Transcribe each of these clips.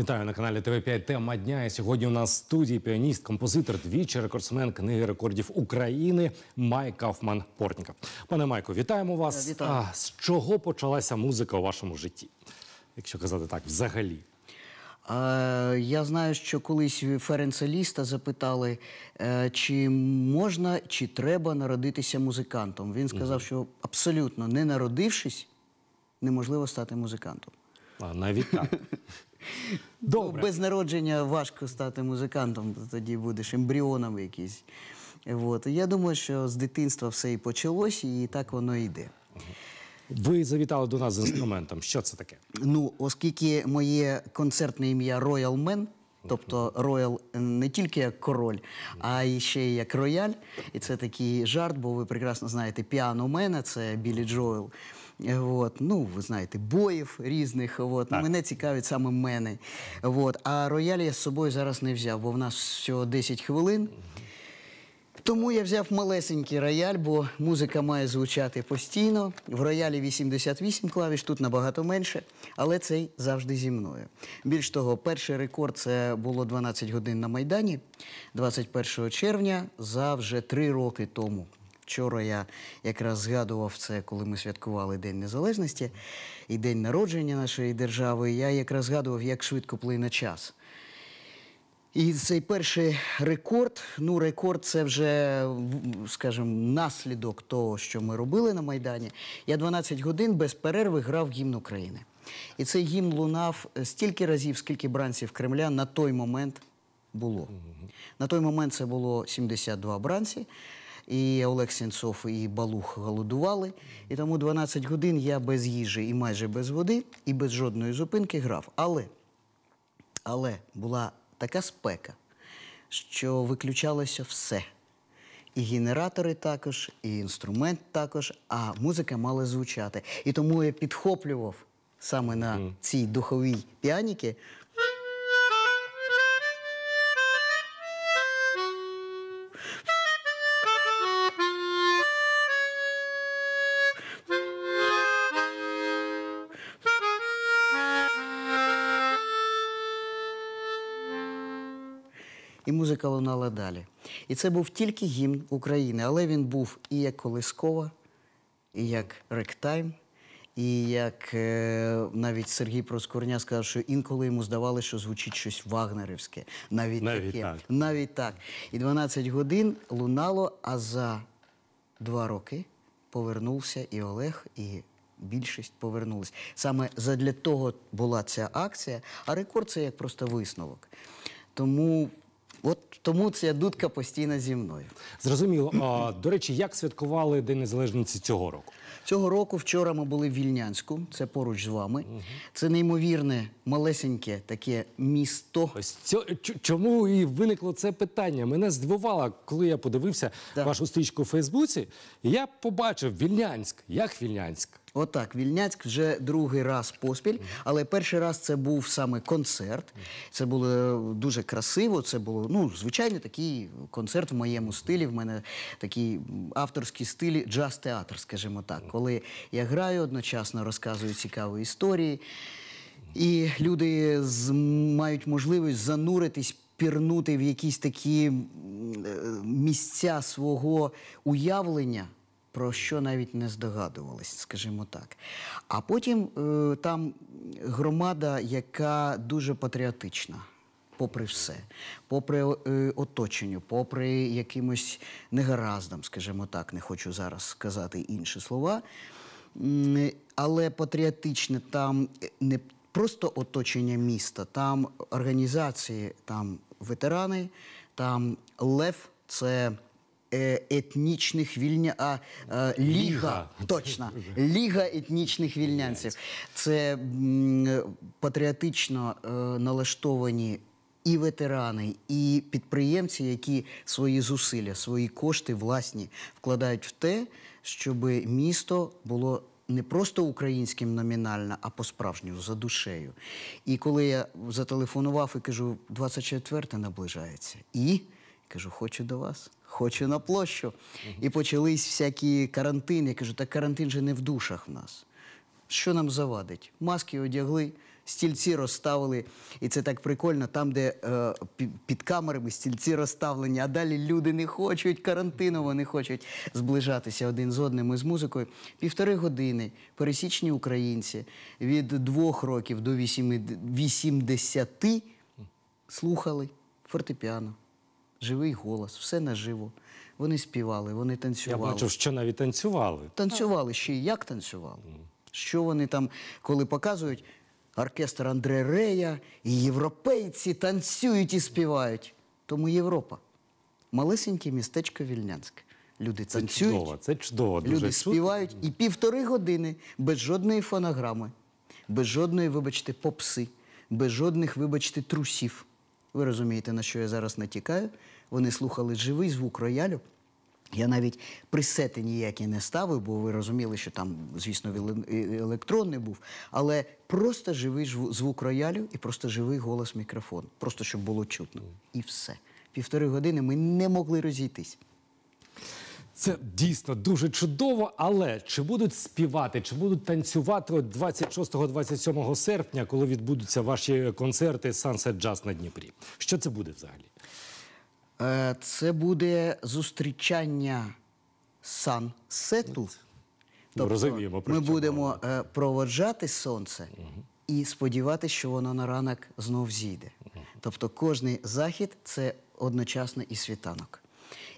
Вітаю на каналі ТВ 5 Тема дня. І Сьогодні у нас в студії піаніст, композитор, двічі рекордсмен книги рекордів України Май Кафман Портніков. Пане Майку, вітаємо вас. Е, вітаю. А з чого почалася музика у вашому житті? Якщо казати так, взагалі. Е, я знаю, що колись Ференца Ліста запитали, е, чи можна чи треба народитися музикантом. Він сказав, що абсолютно не народившись, неможливо стати музикантом. А навіть так. Ну, Добре. Без народження важко стати музикантом, тоді будеш ембріоном якийсь. От. Я думаю, що з дитинства все і почалось, і так воно йде. Ви завітали до нас з інструментом. Що це таке? Ну, оскільки моє концертне ім'я Royal Man, тобто Royal е, не тільки як король, а і ще й як рояль. І це такий жарт, бо ви прекрасно знаєте, піано мене, це Білі Джоел. От. Ну, ви знаєте, боїв різних. От. Ну, так. Мене цікавить саме мене. От. А рояль я з собою зараз не взяв, бо в нас всього 10 хвилин. Тому я взяв малесенький рояль, бо музика має звучати постійно. В роялі 88 клавіш, тут набагато менше, але цей завжди зі мною. Більш того, перший рекорд це було 12 годин на Майдані 21 червня за вже три роки тому. Вчора я якраз згадував це, коли ми святкували День Незалежності і День народження нашої держави. Я якраз згадував, як швидко плине час. І цей перший рекорд. Ну, рекорд це вже, скажімо, наслідок того, що ми робили на Майдані. Я 12 годин без перерви грав гімн України. І цей гімн лунав стільки разів, скільки бранців Кремля на той момент було. На той момент це було 72 бранці і Олег Сінцов і Балух голодували. І тому 12 годин я без їжі і майже без води, і без жодної зупинки грав. Але, Але була така спека, що виключалося все. І генератори також, і інструмент також, а музика мала звучати. І тому я підхоплював саме на цій духовій піаніки і музика лунала далі. І це був тільки гімн України, але він був і як Колискова, і як ректайм, і як е, навіть Сергій Проскурня сказав, що інколи йому здавалося, що звучить щось вагнерівське. Навіть, навіть таке. Так. Навіть так. І 12 годин лунало, а за два роки повернувся і Олег, і. Більшість повернулись. Саме задля того була ця акція, а рекорд це як просто висновок. Тому От тому ця дудка постійно зі мною. Зрозуміло. А, До речі, як святкували День Незалежності цього року? Цього року вчора ми були в Вільнянську, це поруч з вами. Угу. Це неймовірне, малесеньке таке місто. Ось цьо, чому і виникло це питання? Мене здивувало, коли я подивився да. вашу стрічку у Фейсбуці. Я побачив Вільнянськ. Як Вільнянськ? Отак, Вільняцьк вже другий раз поспіль, але перший раз це був саме концерт. Це було е, дуже красиво. Це було ну звичайно такий концерт в моєму стилі. В мене такий авторський стиль, джаз-театр, скажімо так, коли я граю одночасно, розказую цікаві історії, і люди мають можливість зануритись. Пірнути в якісь такі е, місця свого уявлення про що навіть не здогадувались, скажімо так. А потім е, там громада, яка дуже патріотична. Попри все, попри е, оточенню, попри якимось негараздам, скажімо так, не хочу зараз сказати інші слова, але патріотичне там е, не просто оточення міста, там організації, там ветерани, там лев це. Е, етнічних вільня... а е, ліга, ліга, точно ліга етнічних вільнянців. Це м, е, патріотично е, налаштовані і ветерани, і підприємці, які свої зусилля, свої кошти власні вкладають в те, щоб місто було. Не просто українським номінально, а по справжньому за душею. І коли я зателефонував і кажу, 24 наближається, і кажу, хочу до вас хочу на площу. І почались всякі карантини. Я кажу, так карантин же не в душах в нас. Що нам завадить? Маски одягли, стільці розставили, і це так прикольно, там, де е, під камерами стільці розставлені, а далі люди не хочуть карантину, вони хочуть зближатися один з одним із музикою. Півтори години пересічні українці від двох років до вісімдесяти слухали фортепіано живий голос, все наживо. Вони співали, вони танцювали. Я бачив, що навіть танцювали. Танцювали ще й як танцювали. Що вони там, коли показують оркестр Андре Рея, і європейці танцюють і співають. Тому Європа. Малесеньке містечко Вільнянське. Люди це танцюють, чудово, це чудово. Дуже люди співають і півтори години без жодної фонограми, без жодної, вибачте, попси, без жодних, вибачте, трусів. Ви розумієте, на що я зараз натікаю. Вони слухали живий звук роялю. Я навіть присети ніякі не ставив, бо ви розуміли, що там, звісно, е, електронний був, але просто живий звук роялю і просто живий голос мікрофону. Просто щоб було чутно. І все. Півтори години ми не могли розійтись. Це дійсно дуже чудово, але чи будуть співати, чи будуть танцювати 26-27 серпня, коли відбудуться ваші концерти Sunset Jazz на Дніпрі? Що це буде взагалі? Е, це буде зустрічання сансету. Тобто Розуміємо, ми будемо е, проводжати сонце uh і сподіватися, що воно на ранок знов зійде. Uh Тобто, кожний захід це одночасно і світанок.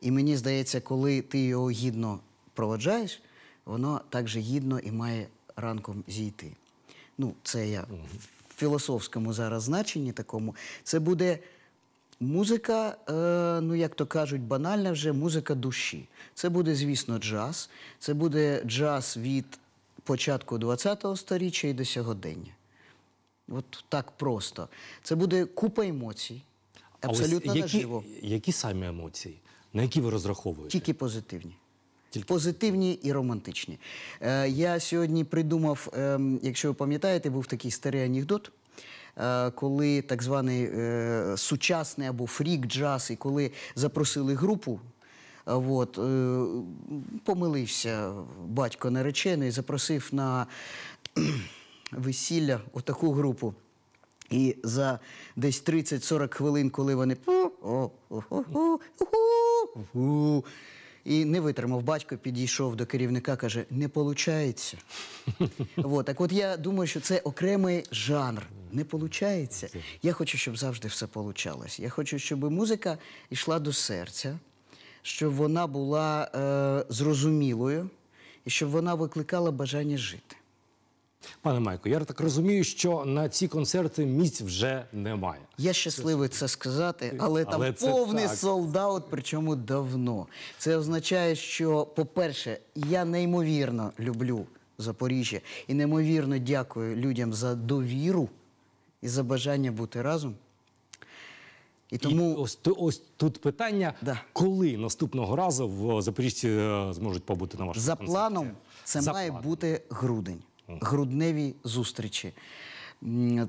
І мені здається, коли ти його гідно проводжаєш, воно так же гідно і має ранком зійти. Ну, це я в філософському зараз значенні такому. Це буде. Музика, е, ну як то кажуть, банальна вже музика душі. Це буде, звісно, джаз. Це буде джаз від початку 20-го століття і до сьогодення. От так просто. Це буде купа емоцій. Абсолютно Але які, наживо. Які самі емоції? На які ви розраховуєте? Тільки позитивні. Тільки Позитивні і романтичні. Е, Я сьогодні придумав, е, якщо ви пам'ятаєте, був такий старий анекдот. Е, коли так званий е, сучасний або фрік джаз, і коли запросили групу, е, от, е, помилився батько наречений, запросив на весілля отаку групу. І за десь 30-40 хвилин, коли вони у І не витримав батько, підійшов до керівника, каже, не виходить. вот. Так от я думаю, що це окремий жанр. Не виходить. Я хочу, щоб завжди все получалось. Я хочу, щоб музика йшла до серця, щоб вона була е, зрозумілою і щоб вона викликала бажання жити. Пане Майко, я так розумію, що на ці концерти місць вже немає. Я щасливий це сказати, але, але там повний солдат, причому давно. Це означає, що, по-перше, я неймовірно люблю Запоріжжя і неймовірно дякую людям за довіру і за бажання бути разом. І тому і ось ось тут питання, да. коли наступного разу в Запоріжжі е, зможуть побути на вашому За планом, це За має планом. бути грудень грудневі зустрічі.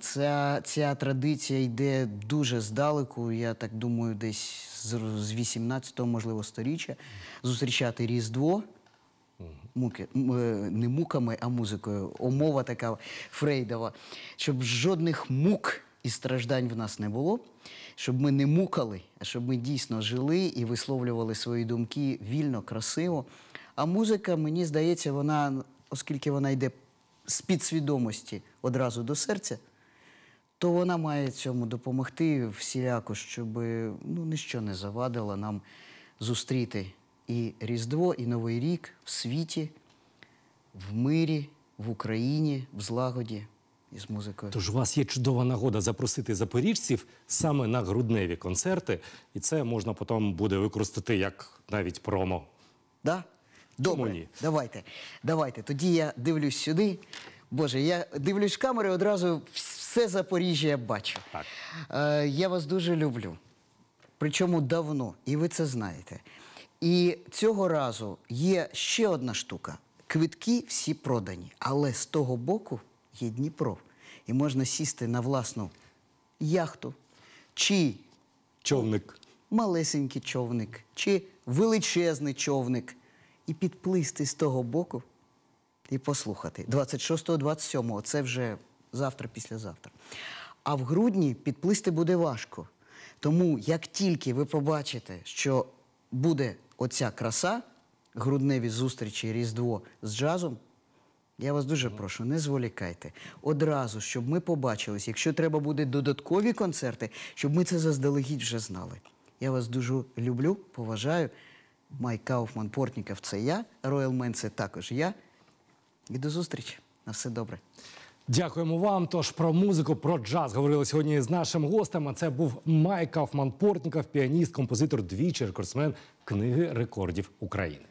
Ця ця традиція йде дуже здалеку. Я так думаю, десь з 18-го, можливо, сторіччя зустрічати Різдво. Муки е, не муками, а музикою. Омова така Фрейдова, щоб жодних мук і страждань в нас не було, щоб ми не мукали, а щоб ми дійсно жили і висловлювали свої думки вільно, красиво. А музика, мені здається, вона, оскільки вона йде з підсвідомості одразу до серця, то вона має цьому допомогти всіляко, щоб ну, ніщо не завадило нам зустріти і Різдво, і Новий рік в світі, в мирі, в Україні, в злагоді із музикою. Тож у вас є чудова нагода запросити запоріжців саме на грудневі концерти, і це можна потім буде використати як навіть промо. Да, Добре, ні? давайте. Давайте. Тоді я дивлюсь сюди. Боже, я дивлюсь в одразу все Запоріжжя бачу. Так. Е, Я вас дуже люблю. Причому давно, і ви це знаєте. І цього разу є ще одна штука: квитки всі продані, але з того боку є Дніпро. І можна сісти на власну яхту чи човник. малесенький човник, чи величезний човник і підплисти з того боку і послухати. 26, 27 це вже завтра, післязавтра. А в грудні підплисти буде важко. Тому як тільки ви побачите, що буде оця краса, грудневі зустрічі Різдво з джазом, я вас дуже прошу, не зволікайте. Одразу, щоб ми побачились, якщо треба буде додаткові концерти, щоб ми це заздалегідь вже знали. Я вас дуже люблю, поважаю. Май Кауфман Портніков це я. Роял Мен, це також я. І до зустрічі. На все добре. Дякуємо вам. Тож про музику, про джаз говорили сьогодні з нашим гостем. А Це був Майк Кауфман Портніков, піаніст, композитор, двічі рекордсмен книги рекордів України.